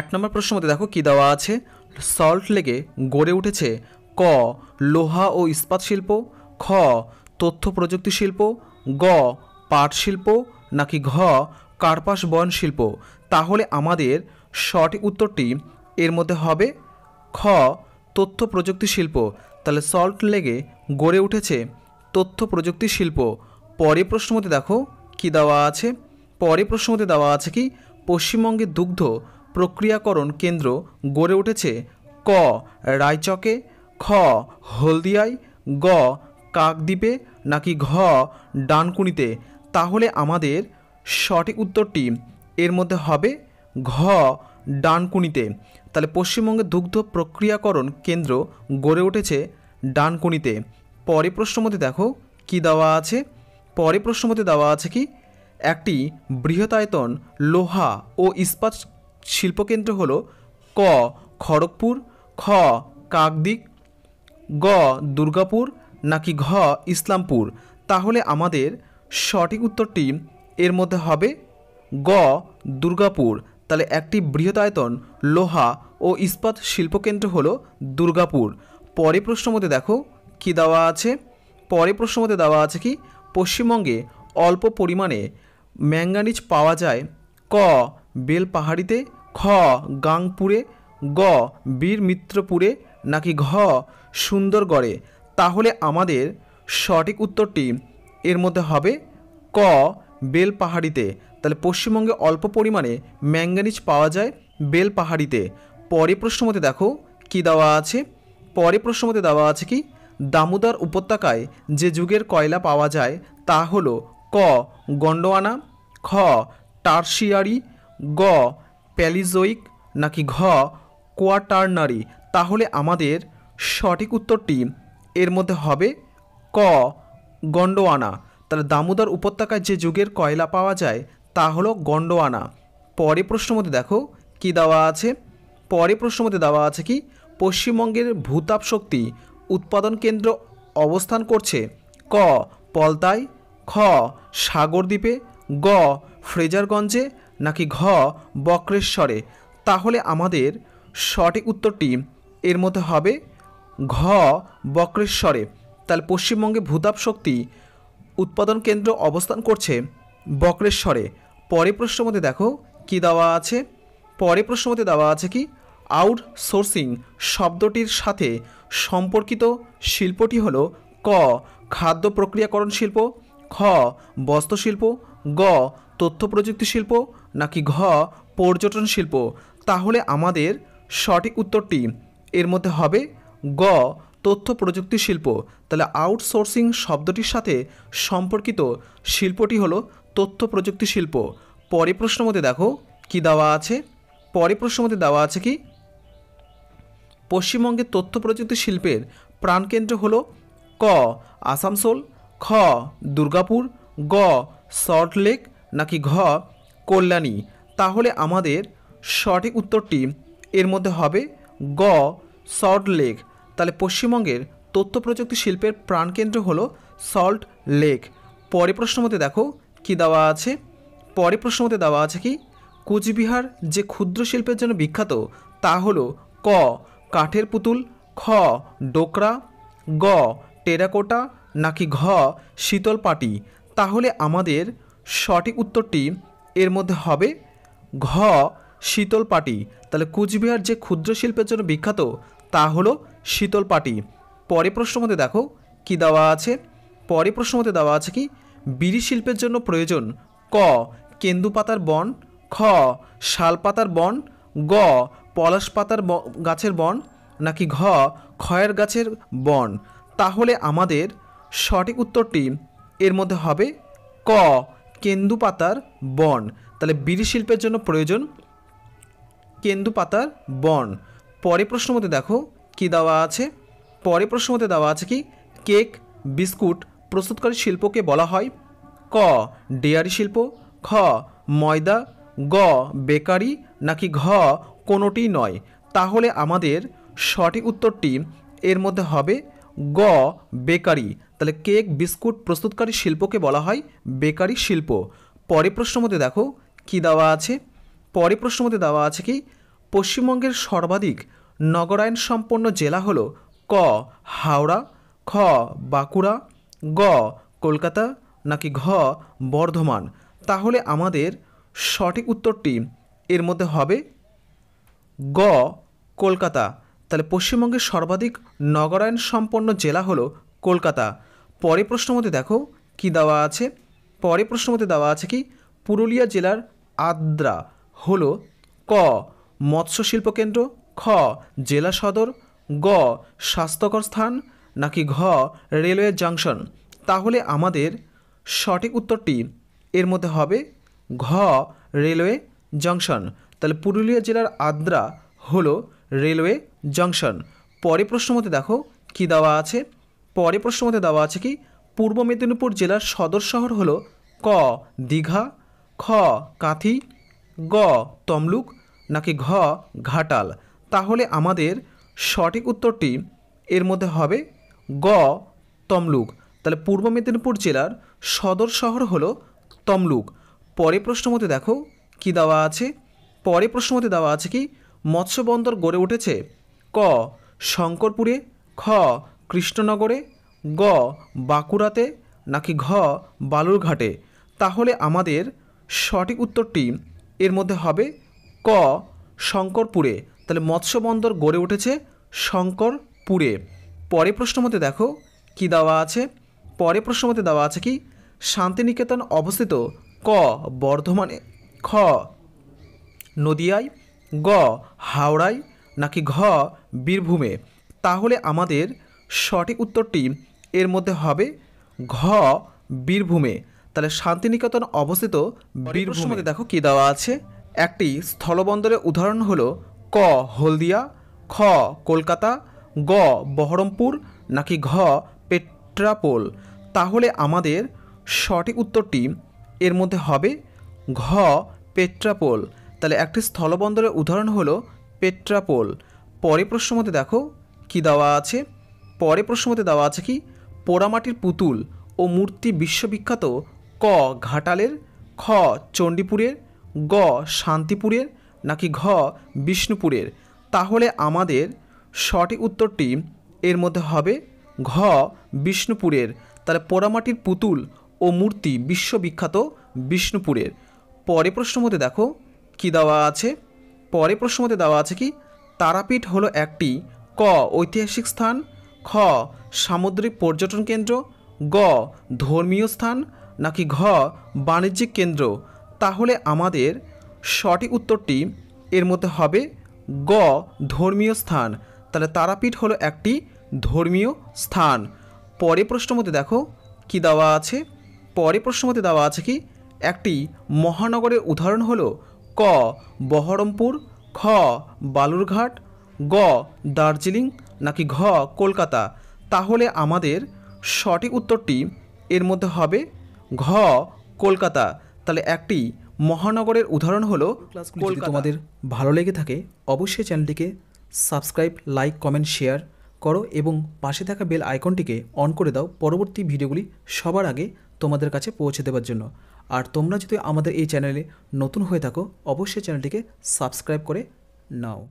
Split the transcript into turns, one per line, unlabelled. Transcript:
এক নম্বর প্রশ্ন মধ্যে দেখো কী দেওয়া আছে সল্ট লেগে গড়ে উঠেছে ক লোহা ও ইস্পাত শিল্প খ তথ্য প্রযুক্তি শিল্প গ পাট শিল্প নাকি ঘ কার্পাস বয়ন শিল্প তাহলে আমাদের সঠিক উত্তরটি এর মধ্যে হবে খ তথ্য প্রযুক্তি শিল্প তাহলে সল্ট লেগে গড়ে উঠেছে তথ্য প্রযুক্তি শিল্প পরে প্রশ্ন মতে দেখো কি দেওয়া আছে পরে প্রশ্ন মতে দেওয়া আছে কি পশ্চিমবঙ্গে দুগ্ধ প্রক্রিয়াকরণ কেন্দ্র গড়ে উঠেছে ক রায়চকে খ হলদিয়ায় গ কাকদ্বীপে নাকি ঘ ডানকুনিতে তাহলে আমাদের সঠিক উত্তরটি এর মধ্যে হবে ঘ ডানকুনিতে তাহলে পশ্চিমবঙ্গে দুগ্ধ প্রক্রিয়াকরণ কেন্দ্র গড়ে উঠেছে ডানকুনিতে পরে প্রশ্নমতে দেখো কি দেওয়া আছে পরে প্রশ্নমতে দেওয়া আছে কি একটি বৃহতায়তন লোহা ও ইস্পাত শিল্পকেন্দ্র হল ক খড়গপুর খ কাকদিক গ দুর্গাপুর নাকি ঘ ইসলামপুর তাহলে আমাদের সঠিক উত্তরটি এর মধ্যে হবে গ দুর্গাপুর তাহলে একটি বৃহদায়তন লোহা ও ইস্পাত শিল্পকেন্দ্র হল দুর্গাপুর পরে প্রশ্ন মধ্যে দেখো কি দেওয়া আছে পরে প্রশ্ন মধ্যে দেওয়া আছে কি পশ্চিমবঙ্গে অল্প পরিমাণে ম্যাঙ্গানিজ পাওয়া যায় ক বেলপাহাড়িতে খ গাংপুরে গ বীর মিত্রপুরে নাকি ঘ সুন্দরগড়ে তাহলে আমাদের সঠিক উত্তরটি এর মধ্যে হবে ক বেলপাহাড়িতে তাহলে পশ্চিমবঙ্গে অল্প পরিমাণে ম্যাঙ্গানিজ পাওয়া যায় বেলপাহাড়িতে পরে প্রশ্ন মতে দেখো কি দেওয়া আছে পরে প্রশ্ন মতে দেওয়া আছে কি দামোদর উপত্যকায় যে যুগের কয়লা পাওয়া যায় তা হল ক গন্ডোয়ানা খ টার্সিয়ারি গ প্যালিজোইক নাকি ঘ কোয়াটারনারি তাহলে আমাদের সঠিক উত্তরটি এর মধ্যে হবে ক গন্ডোয়ানা তাহলে দামোদর উপত্যকায় যে যুগের কয়লা পাওয়া যায় তা হলো গন্ডোয়ানা পরে প্রশ্ন মধ্যে দেখো কি দেওয়া আছে পরে প্রশ্ন মধ্যে দেওয়া আছে কি পশ্চিমবঙ্গের ভূতাপ শক্তি উৎপাদন কেন্দ্র অবস্থান করছে ক পলতায় খ সাগরদ্বীপে গ ফ্রেজারগঞ্জে নাকি ঘ বক্রেশ্বরে তাহলে আমাদের সঠিক উত্তরটি এর মধ্যে হবে ঘ বক্রেশ্বরে তাহলে পশ্চিমবঙ্গে ভূতাপ শক্তি উৎপাদন কেন্দ্র অবস্থান করছে বক্রেশ্বরে পরে প্রশ্ন মধ্যে দেখো কি দেওয়া আছে পরে প্রশ্ন মধ্যে দেওয়া আছে কি আউটসোর্সিং শব্দটির সাথে সম্পর্কিত শিল্পটি হল ক খাদ্য প্রক্রিয়াকরণ শিল্প খ বস্ত্রশিল্প গ তথ্য প্রযুক্তি শিল্প নাকি ঘ পর্যটন শিল্প তাহলে আমাদের সঠিক উত্তরটি এর মধ্যে হবে গ তথ্য প্রযুক্তি শিল্প তাহলে আউটসোর্সিং শব্দটির সাথে সম্পর্কিত শিল্পটি হলো তথ্য প্রযুক্তি শিল্প পরে প্রশ্ন মধ্যে দেখো কি দেওয়া আছে পরে প্রশ্ন মধ্যে দেওয়া আছে কি পশ্চিমবঙ্গে তথ্য প্রযুক্তি শিল্পের প্রাণকেন্দ্র হলো ক আসানসোল খ দুর্গাপুর গ সল্টলেক নাকি ঘ কল্যাণী তাহলে আমাদের সঠিক উত্তরটি এর মধ্যে হবে গ সল্ট লেক তাহলে পশ্চিমবঙ্গের তথ্য প্রযুক্তি শিল্পের প্রাণকেন্দ্র হল সল্ট লেক পরে প্রশ্ন মতে দেখো কি দেওয়া আছে পরে প্রশ্ন মতে দেওয়া আছে কি কুচবিহার যে ক্ষুদ্র শিল্পের জন্য বিখ্যাত তা হল ক কাঠের পুতুল খ ডোকরা গ টেরাকোটা নাকি ঘ শীতল পাটি তাহলে আমাদের সঠিক উত্তরটি এর মধ্যে হবে ঘ শীতল পাটি তাহলে কুচবিহার যে ক্ষুদ্র শিল্পের জন্য বিখ্যাত তা হলো পাটি পরে প্রশ্ন মধ্যে দেখো কি দেওয়া আছে পরে প্রশ্ন মধ্যে দেওয়া আছে কি বিড়ি শিল্পের জন্য প্রয়োজন ক কেন্দু পাতার বন খ শাল পাতার বন গ পলাশ পাতার গাছের বন নাকি ঘ খয়ের গাছের বন তাহলে আমাদের সঠিক উত্তরটি এর মধ্যে হবে ক কেন্দু পাতার বন তাহলে বিড়ি শিল্পের জন্য প্রয়োজন কেন্দু পাতার বন পরে প্রশ্ন মতে দেখো কি দেওয়া আছে পরে প্রশ্ন মতে দেওয়া আছে কি কেক বিস্কুট প্রস্তুতকারী শিল্পকে বলা হয় ক ডেয়ারি শিল্প খ ময়দা গ বেকারি নাকি ঘ কোনোটি নয় তাহলে আমাদের সঠিক উত্তরটি এর মধ্যে হবে গ বেকারি তাহলে কেক বিস্কুট প্রস্তুতকারী শিল্পকে বলা হয় বেকারি শিল্প পরে প্রশ্ন মধ্যে দেখো কি দেওয়া আছে পরে প্রশ্ন মধ্যে দেওয়া আছে কি পশ্চিমবঙ্গের সর্বাধিক নগরায়ণ সম্পন্ন জেলা হল ক হাওড়া খ বাঁকুড়া গ কলকাতা নাকি ঘ বর্ধমান তাহলে আমাদের সঠিক উত্তরটি এর মধ্যে হবে গ কলকাতা তাহলে পশ্চিমবঙ্গের সর্বাধিক নগরায়ণ সম্পন্ন জেলা হল কলকাতা পরে প্রশ্ন মতে দেখো কি দেওয়া আছে পরে প্রশ্ন মতে দেওয়া আছে কি পুরুলিয়া জেলার আদ্রা হলো ক মৎস্য শিল্পকেন্দ্র খ জেলা সদর গ স্বাস্থ্যকর স্থান নাকি ঘ রেলওয়ে জাংশন তাহলে আমাদের সঠিক উত্তরটি এর মধ্যে হবে ঘ রেলওয়ে জাংশন তাহলে পুরুলিয়া জেলার আদ্রা হলো রেলওয়ে জাংশন পরে প্রশ্ন মতে দেখো কী দেওয়া আছে পরে প্রশ্ন মধ্যে দেওয়া আছে কি পূর্ব মেদিনীপুর জেলার সদর শহর হল ক দীঘা খ কাঁথি গ তমলুক নাকি ঘ ঘাটাল তাহলে আমাদের সঠিক উত্তরটি এর মধ্যে হবে গ তমলুক তাহলে পূর্ব মেদিনীপুর জেলার সদর শহর হল তমলুক পরে প্রশ্ন মধ্যে দেখো কি দেওয়া আছে পরে প্রশ্ন মতে দেওয়া আছে কি মৎস্য বন্দর গড়ে উঠেছে ক শঙ্করপুরে খ কৃষ্ণনগরে গ বাঁকুড়াতে নাকি ঘ বালুরঘাটে তাহলে আমাদের সঠিক উত্তরটি এর মধ্যে হবে ক শঙ্করপুরে তাহলে মৎস্য বন্দর গড়ে উঠেছে শঙ্করপুরে পরে প্রশ্ন মতে দেখো কি দেওয়া আছে পরে প্রশ্ন মতে দেওয়া আছে কি শান্তিনিকেতন অবস্থিত ক বর্ধমানে খ নদিয়ায় গ হাওড়ায় নাকি ঘ বীরভূমে তাহলে আমাদের সঠিক উত্তরটি এর মধ্যে হবে ঘ বীরভূমে তাহলে শান্তিনিকেতন অবস্থিত বীরভূম দেখো কী দেওয়া আছে একটি স্থলবন্দরের উদাহরণ হলো ক হলদিয়া খ কলকাতা গ বহরমপুর নাকি ঘ পেট্রাপোল তাহলে আমাদের সঠিক উত্তরটি এর মধ্যে হবে ঘ পেট্রাপোল তাহলে একটি স্থলবন্দরের উদাহরণ হলো পেট্রাপোল পরে প্রশ্ন মধ্যে দেখো কী দেওয়া আছে পরে মতে দেওয়া আছে কি পোড়ামাটির পুতুল ও মূর্তি বিশ্ববিখ্যাত ক ঘাটালের খ চণ্ডীপুরের গ শান্তিপুরের নাকি ঘ বিষ্ণুপুরের তাহলে আমাদের সঠিক উত্তরটি এর মধ্যে হবে ঘ বিষ্ণুপুরের তাহলে পোড়ামাটির পুতুল ও মূর্তি বিশ্ববিখ্যাত বিষ্ণুপুরের পরে প্রশ্ন মতে দেখো কি দেওয়া আছে পরে প্রশ্ন মতে দেওয়া আছে কি তারাপীঠ হলো একটি ক ঐতিহাসিক স্থান খ সামুদ্রিক পর্যটন কেন্দ্র গ ধর্মীয় স্থান নাকি ঘ বাণিজ্যিক কেন্দ্র তাহলে আমাদের সঠিক উত্তরটি এর মধ্যে হবে গ ধর্মীয় স্থান তাহলে তারাপীঠ হলো একটি ধর্মীয় স্থান পরে প্রশ্নমতে দেখো কি দেওয়া আছে পরে প্রশ্নমতে দেওয়া আছে কি একটি মহানগরের উদাহরণ হলো ক বহরমপুর খ বালুরঘাট গ দার্জিলিং নাকি ঘ কলকাতা তাহলে আমাদের সঠিক উত্তরটি এর মধ্যে হবে ঘ কলকাতা তাহলে একটি মহানগরের উদাহরণ হলো যদি তোমাদের ভালো লেগে থাকে অবশ্যই চ্যানেলটিকে সাবস্ক্রাইব লাইক কমেন্ট শেয়ার করো এবং পাশে থাকা বেল আইকনটিকে অন করে দাও পরবর্তী ভিডিওগুলি সবার আগে তোমাদের কাছে পৌঁছে দেওয়ার জন্য আর তোমরা যদি আমাদের এই চ্যানেলে নতুন হয়ে থাকো অবশ্যই চ্যানেলটিকে সাবস্ক্রাইব করে নাও